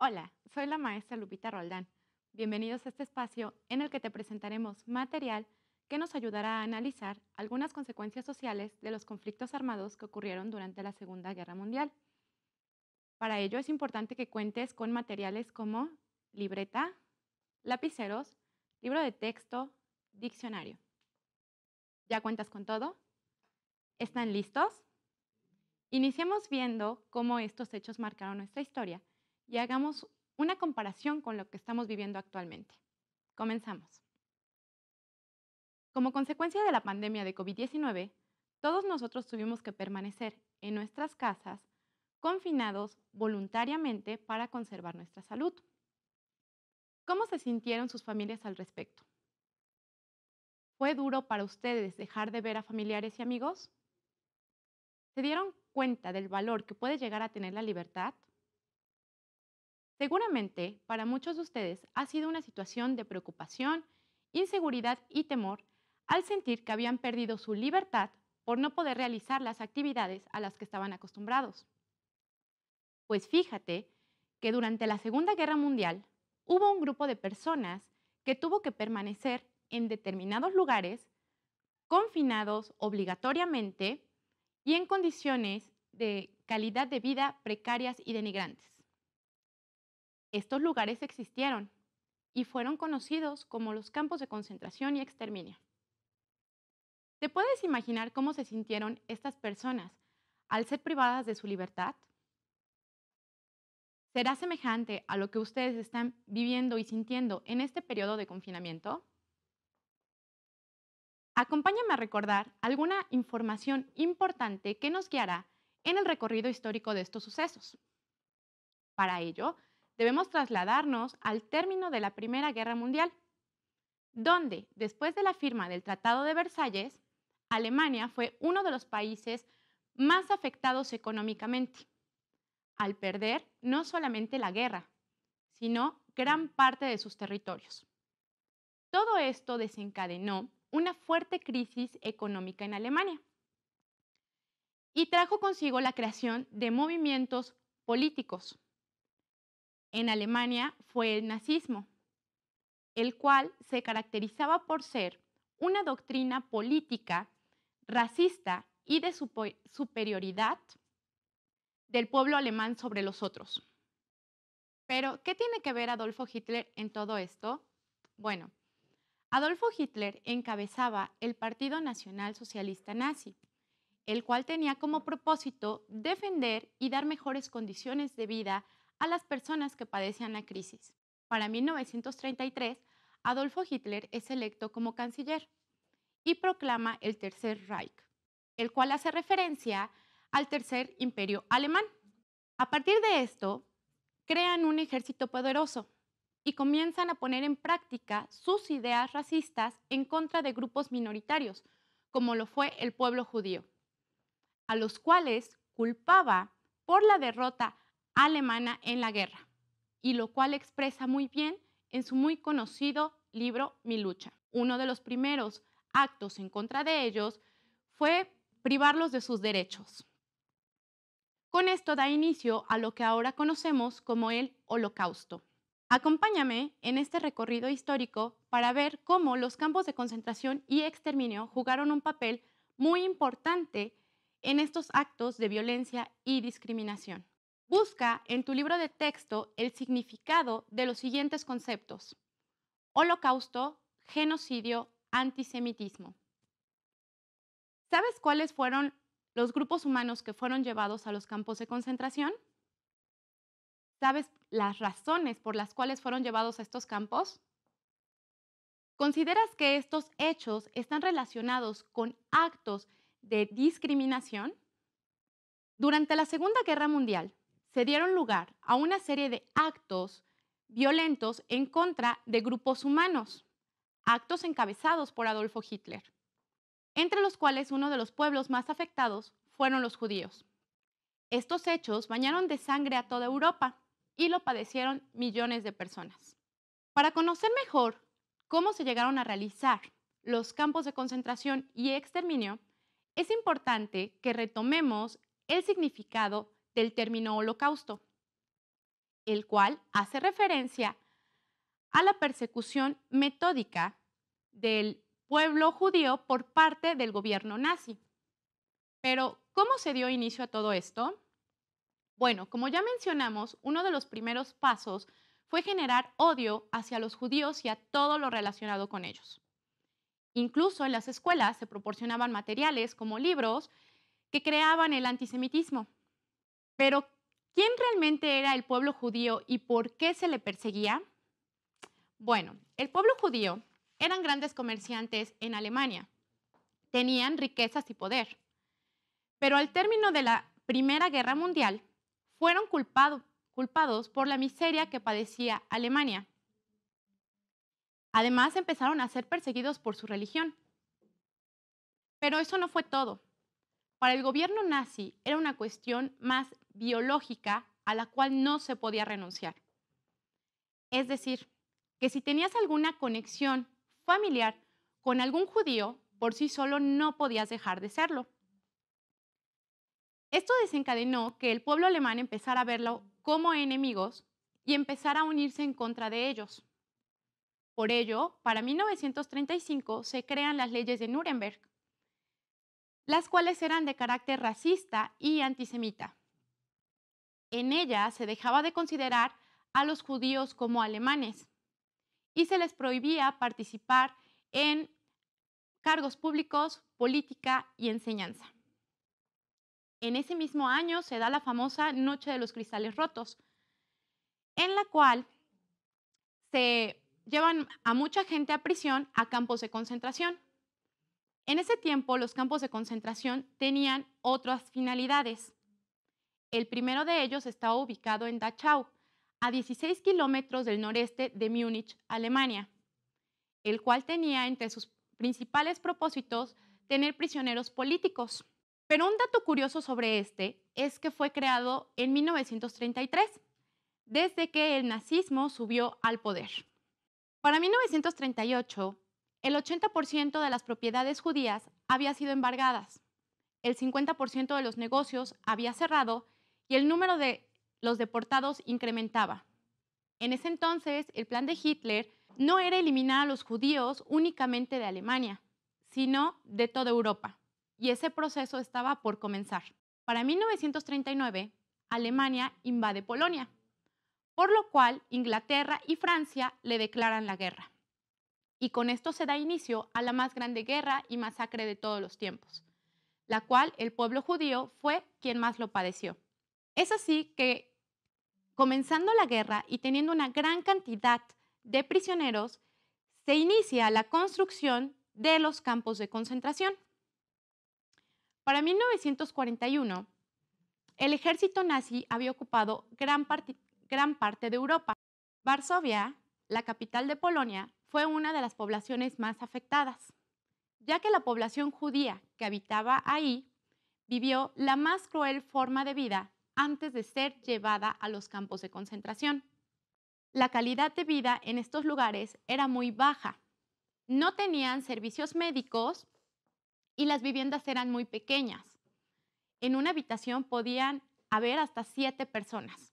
Hola, soy la maestra Lupita Roldán. Bienvenidos a este espacio en el que te presentaremos material que nos ayudará a analizar algunas consecuencias sociales de los conflictos armados que ocurrieron durante la Segunda Guerra Mundial. Para ello es importante que cuentes con materiales como libreta, lapiceros, libro de texto, diccionario. ¿Ya cuentas con todo? ¿Están listos? Iniciemos viendo cómo estos hechos marcaron nuestra historia y hagamos una comparación con lo que estamos viviendo actualmente. Comenzamos. Como consecuencia de la pandemia de COVID-19, todos nosotros tuvimos que permanecer en nuestras casas confinados voluntariamente para conservar nuestra salud. ¿Cómo se sintieron sus familias al respecto? ¿Fue duro para ustedes dejar de ver a familiares y amigos? ¿Se dieron cuenta del valor que puede llegar a tener la libertad? Seguramente para muchos de ustedes ha sido una situación de preocupación, inseguridad y temor al sentir que habían perdido su libertad por no poder realizar las actividades a las que estaban acostumbrados. Pues fíjate que durante la Segunda Guerra Mundial hubo un grupo de personas que tuvo que permanecer en determinados lugares, confinados obligatoriamente y en condiciones de calidad de vida precarias y denigrantes. Estos lugares existieron y fueron conocidos como los campos de concentración y exterminio. ¿Te puedes imaginar cómo se sintieron estas personas al ser privadas de su libertad? ¿Será semejante a lo que ustedes están viviendo y sintiendo en este periodo de confinamiento? Acompáñame a recordar alguna información importante que nos guiará en el recorrido histórico de estos sucesos. Para ello, debemos trasladarnos al término de la Primera Guerra Mundial, donde, después de la firma del Tratado de Versalles, Alemania fue uno de los países más afectados económicamente, al perder no solamente la guerra, sino gran parte de sus territorios. Todo esto desencadenó una fuerte crisis económica en Alemania y trajo consigo la creación de movimientos políticos en Alemania fue el nazismo, el cual se caracterizaba por ser una doctrina política, racista y de superioridad del pueblo alemán sobre los otros. Pero, ¿qué tiene que ver Adolfo Hitler en todo esto? Bueno, Adolfo Hitler encabezaba el Partido Nacional Socialista Nazi, el cual tenía como propósito defender y dar mejores condiciones de vida a las personas que padecían la crisis. Para 1933, Adolfo Hitler es electo como canciller y proclama el Tercer Reich, el cual hace referencia al Tercer Imperio Alemán. A partir de esto, crean un ejército poderoso y comienzan a poner en práctica sus ideas racistas en contra de grupos minoritarios, como lo fue el pueblo judío, a los cuales culpaba por la derrota alemana en la guerra, y lo cual expresa muy bien en su muy conocido libro Mi lucha. Uno de los primeros actos en contra de ellos fue privarlos de sus derechos. Con esto da inicio a lo que ahora conocemos como el Holocausto. Acompáñame en este recorrido histórico para ver cómo los campos de concentración y exterminio jugaron un papel muy importante en estos actos de violencia y discriminación. Busca en tu libro de texto el significado de los siguientes conceptos. Holocausto, genocidio, antisemitismo. ¿Sabes cuáles fueron los grupos humanos que fueron llevados a los campos de concentración? ¿Sabes las razones por las cuales fueron llevados a estos campos? ¿Consideras que estos hechos están relacionados con actos de discriminación? Durante la Segunda Guerra Mundial, se dieron lugar a una serie de actos violentos en contra de grupos humanos, actos encabezados por Adolfo Hitler, entre los cuales uno de los pueblos más afectados fueron los judíos. Estos hechos bañaron de sangre a toda Europa y lo padecieron millones de personas. Para conocer mejor cómo se llegaron a realizar los campos de concentración y exterminio, es importante que retomemos el significado del término holocausto, el cual hace referencia a la persecución metódica del pueblo judío por parte del gobierno nazi. Pero, ¿cómo se dio inicio a todo esto? Bueno, como ya mencionamos, uno de los primeros pasos fue generar odio hacia los judíos y a todo lo relacionado con ellos. Incluso en las escuelas se proporcionaban materiales como libros que creaban el antisemitismo. Pero, ¿quién realmente era el pueblo judío y por qué se le perseguía? Bueno, el pueblo judío eran grandes comerciantes en Alemania. Tenían riquezas y poder. Pero al término de la Primera Guerra Mundial, fueron culpados por la miseria que padecía Alemania. Además, empezaron a ser perseguidos por su religión. Pero eso no fue todo. Para el gobierno nazi era una cuestión más biológica a la cual no se podía renunciar. Es decir, que si tenías alguna conexión familiar con algún judío, por sí solo no podías dejar de serlo. Esto desencadenó que el pueblo alemán empezara a verlo como enemigos y empezara a unirse en contra de ellos. Por ello, para 1935 se crean las leyes de Nuremberg, las cuales eran de carácter racista y antisemita. En ella se dejaba de considerar a los judíos como alemanes y se les prohibía participar en cargos públicos, política y enseñanza. En ese mismo año se da la famosa Noche de los Cristales Rotos, en la cual se llevan a mucha gente a prisión a campos de concentración. En ese tiempo los campos de concentración tenían otras finalidades. El primero de ellos estaba ubicado en Dachau, a 16 kilómetros del noreste de Múnich, Alemania, el cual tenía entre sus principales propósitos tener prisioneros políticos. Pero un dato curioso sobre este es que fue creado en 1933, desde que el nazismo subió al poder. Para 1938, el 80% de las propiedades judías había sido embargadas, el 50% de los negocios había cerrado y el número de los deportados incrementaba. En ese entonces, el plan de Hitler no era eliminar a los judíos únicamente de Alemania, sino de toda Europa. Y ese proceso estaba por comenzar. Para 1939, Alemania invade Polonia, por lo cual Inglaterra y Francia le declaran la guerra. Y con esto se da inicio a la más grande guerra y masacre de todos los tiempos, la cual el pueblo judío fue quien más lo padeció. Es así que, comenzando la guerra y teniendo una gran cantidad de prisioneros, se inicia la construcción de los campos de concentración. Para 1941, el ejército nazi había ocupado gran, parte, de Europa. Varsovia, la capital de Polonia, fue una de las poblaciones más afectadas, ya que la población judía que habitaba ahí vivió la más cruel forma de vida antes de ser llevada a los campos de concentración. La calidad de vida en estos lugares era muy baja. No tenían servicios médicos y las viviendas eran muy pequeñas. En una habitación podían haber hasta siete personas.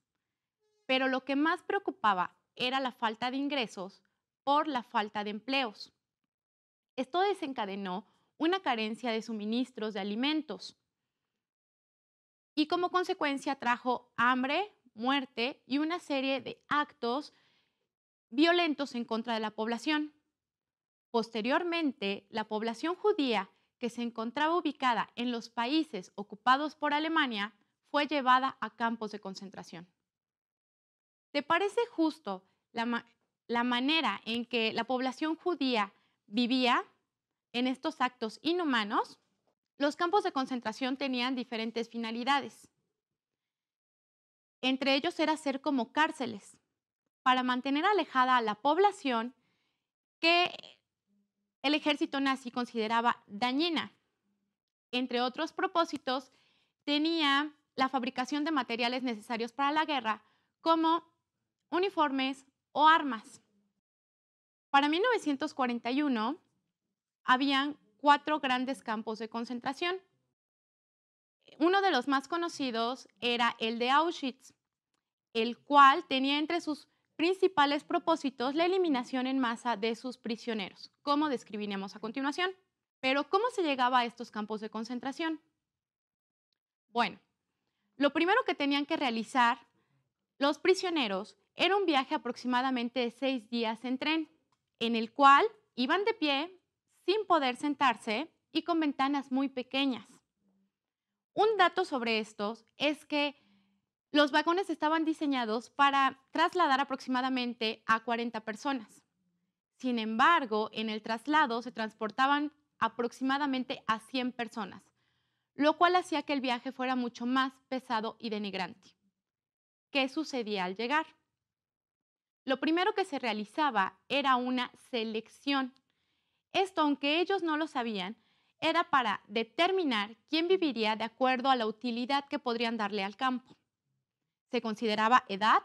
Pero lo que más preocupaba era la falta de ingresos por la falta de empleos. Esto desencadenó una carencia de suministros de alimentos y como consecuencia trajo hambre, muerte y una serie de actos violentos en contra de la población. Posteriormente, la población judía que se encontraba ubicada en los países ocupados por Alemania fue llevada a campos de concentración. ¿Te parece justo la, manera en que la población judía vivía en estos actos inhumanos? los campos de concentración tenían diferentes finalidades. Entre ellos era ser como cárceles, para mantener alejada a la población que el ejército nazi consideraba dañina. Entre otros propósitos, tenía la fabricación de materiales necesarios para la guerra, como uniformes o armas. Para 1941, habían cuatro grandes campos de concentración. Uno de los más conocidos era el de Auschwitz, el cual tenía entre sus principales propósitos la eliminación en masa de sus prisioneros, como describiremos a continuación. Pero, ¿cómo se llegaba a estos campos de concentración? Bueno, lo primero que tenían que realizar los prisioneros era un viaje aproximadamente de seis días en tren, en el cual iban de pie sin poder sentarse y con ventanas muy pequeñas. Un dato sobre estos es que los vagones estaban diseñados para trasladar aproximadamente a 40 personas. Sin embargo, en el traslado se transportaban aproximadamente a 100 personas, lo cual hacía que el viaje fuera mucho más pesado y denigrante. ¿Qué sucedía al llegar? Lo primero que se realizaba era una selección esto, aunque ellos no lo sabían, era para determinar quién viviría de acuerdo a la utilidad que podrían darle al campo. Se consideraba edad,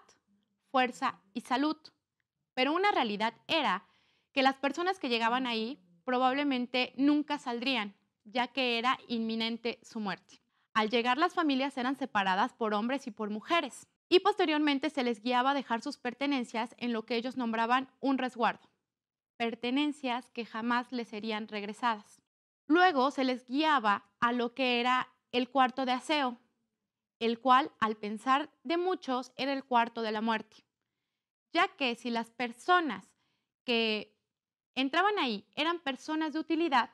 fuerza y salud, pero una realidad era que las personas que llegaban ahí probablemente nunca saldrían, ya que era inminente su muerte. Al llegar las familias eran separadas por hombres y por mujeres, y posteriormente se les guiaba a dejar sus pertenencias en lo que ellos nombraban un resguardo pertenencias que jamás les serían regresadas. Luego se les guiaba a lo que era el cuarto de aseo, el cual, al pensar de muchos, era el cuarto de la muerte, ya que si las personas que entraban ahí eran personas de utilidad,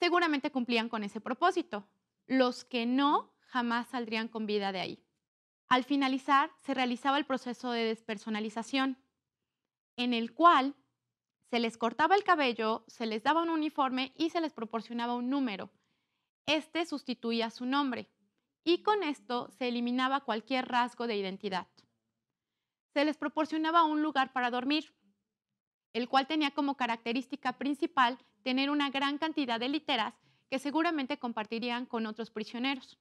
seguramente cumplían con ese propósito. Los que no, jamás saldrían con vida de ahí. Al finalizar, se realizaba el proceso de despersonalización, en el cual se les cortaba el cabello, se les daba un uniforme y se les proporcionaba un número. Este sustituía su nombre y con esto se eliminaba cualquier rasgo de identidad. Se les proporcionaba un lugar para dormir, el cual tenía como característica principal tener una gran cantidad de literas que seguramente compartirían con otros prisioneros.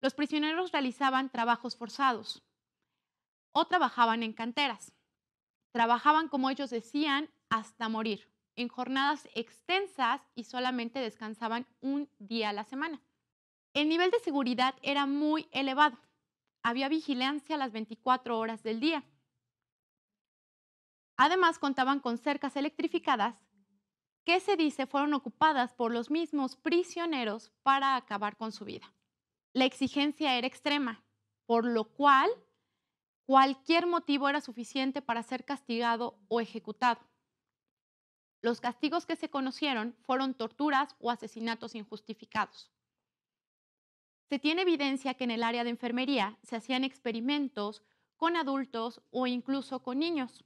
Los prisioneros realizaban trabajos forzados o trabajaban en canteras. Trabajaban como ellos decían hasta morir, en jornadas extensas y solamente descansaban un día a la semana. El nivel de seguridad era muy elevado. Había vigilancia las 24 horas del día. Además contaban con cercas electrificadas que se dice fueron ocupadas por los mismos prisioneros para acabar con su vida. La exigencia era extrema, por lo cual cualquier motivo era suficiente para ser castigado o ejecutado. Los castigos que se conocieron fueron torturas o asesinatos injustificados. Se tiene evidencia que en el área de enfermería se hacían experimentos con adultos o incluso con niños.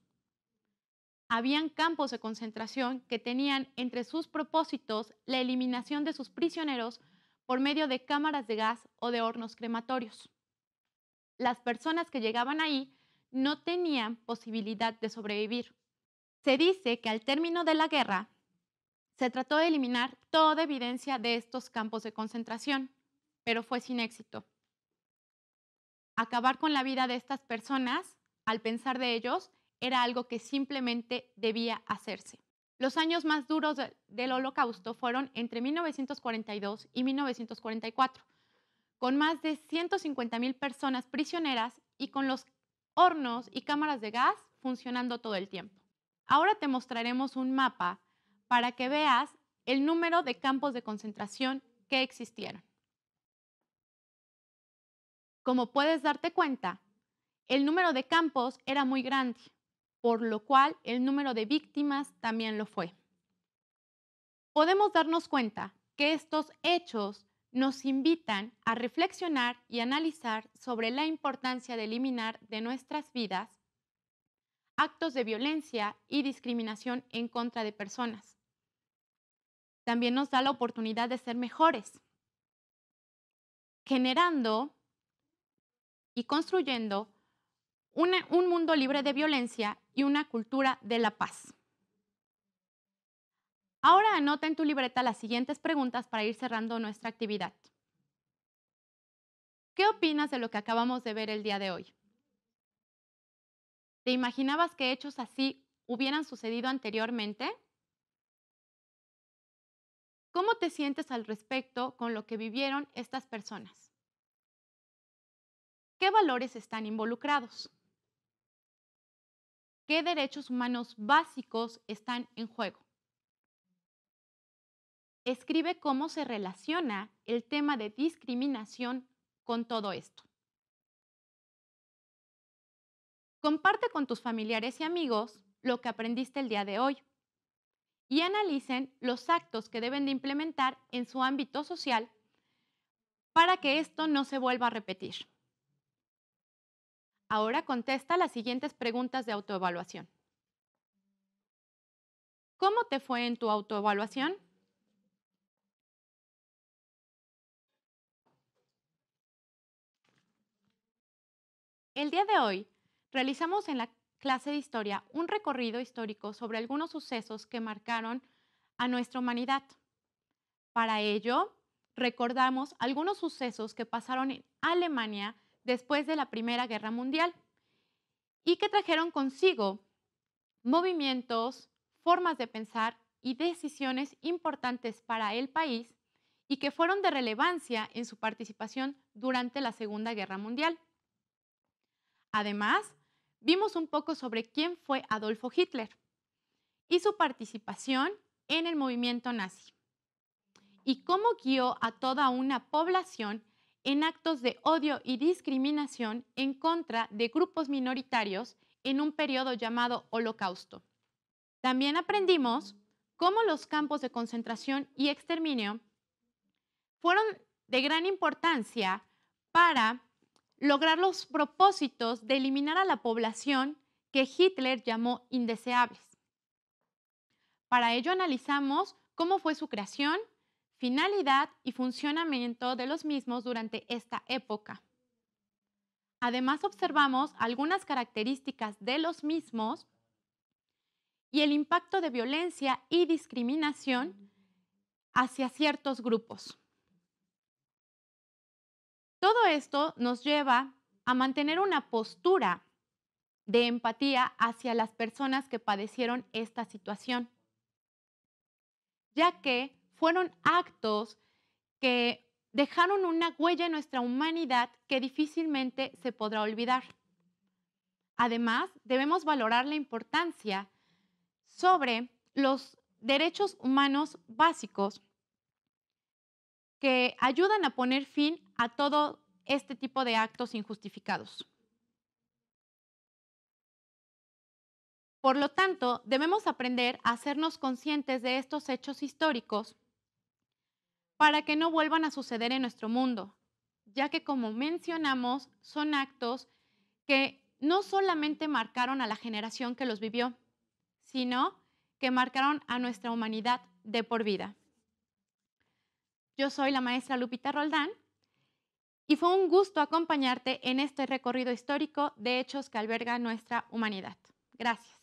Habían campos de concentración que tenían entre sus propósitos la eliminación de sus prisioneros por medio de cámaras de gas o de hornos crematorios. Las personas que llegaban ahí no tenían posibilidad de sobrevivir. Se dice que al término de la guerra se trató de eliminar toda evidencia de estos campos de concentración, pero fue sin éxito. Acabar con la vida de estas personas, al pensar de ellos, era algo que simplemente debía hacerse. Los años más duros del holocausto fueron entre 1942 y 1944, con más de 150.000 personas prisioneras y con los hornos y cámaras de gas funcionando todo el tiempo. Ahora te mostraremos un mapa para que veas el número de campos de concentración que existieron. Como puedes darte cuenta, el número de campos era muy grande, por lo cual el número de víctimas también lo fue. Podemos darnos cuenta que estos hechos nos invitan a reflexionar y analizar sobre la importancia de eliminar de nuestras vidas actos de violencia y discriminación en contra de personas. También nos da la oportunidad de ser mejores, generando y construyendo un mundo libre de violencia y una cultura de la paz. Ahora anota en tu libreta las siguientes preguntas para ir cerrando nuestra actividad. ¿Qué opinas de lo que acabamos de ver el día de hoy? ¿Te imaginabas que hechos así hubieran sucedido anteriormente? ¿Cómo te sientes al respecto con lo que vivieron estas personas? ¿Qué valores están involucrados? ¿Qué derechos humanos básicos están en juego? Escribe cómo se relaciona el tema de discriminación con todo esto. Comparte con tus familiares y amigos lo que aprendiste el día de hoy y analicen los actos que deben de implementar en su ámbito social para que esto no se vuelva a repetir. Ahora contesta las siguientes preguntas de autoevaluación. ¿Cómo te fue en tu autoevaluación? El día de hoy realizamos en la clase de historia un recorrido histórico sobre algunos sucesos que marcaron a nuestra humanidad. Para ello, recordamos algunos sucesos que pasaron en Alemania después de la Primera Guerra Mundial y que trajeron consigo movimientos, formas de pensar y decisiones importantes para el país y que fueron de relevancia en su participación durante la Segunda Guerra Mundial. Además, vimos un poco sobre quién fue Adolfo Hitler y su participación en el movimiento nazi y cómo guió a toda una población en actos de odio y discriminación en contra de grupos minoritarios en un periodo llamado Holocausto. También aprendimos cómo los campos de concentración y exterminio fueron de gran importancia para lograr los propósitos de eliminar a la población que Hitler llamó indeseables. Para ello analizamos cómo fue su creación, finalidad y funcionamiento de los mismos durante esta época. Además observamos algunas características de los mismos y el impacto de violencia y discriminación hacia ciertos grupos. Todo esto nos lleva a mantener una postura de empatía hacia las personas que padecieron esta situación, ya que fueron actos que dejaron una huella en nuestra humanidad que difícilmente se podrá olvidar. Además, debemos valorar la importancia sobre los derechos humanos básicos que ayudan a poner fin a todo este tipo de actos injustificados. Por lo tanto, debemos aprender a hacernos conscientes de estos hechos históricos para que no vuelvan a suceder en nuestro mundo, ya que como mencionamos, son actos que no solamente marcaron a la generación que los vivió, sino que marcaron a nuestra humanidad de por vida. Yo soy la maestra Lupita Roldán y fue un gusto acompañarte en este recorrido histórico de hechos que alberga nuestra humanidad. Gracias.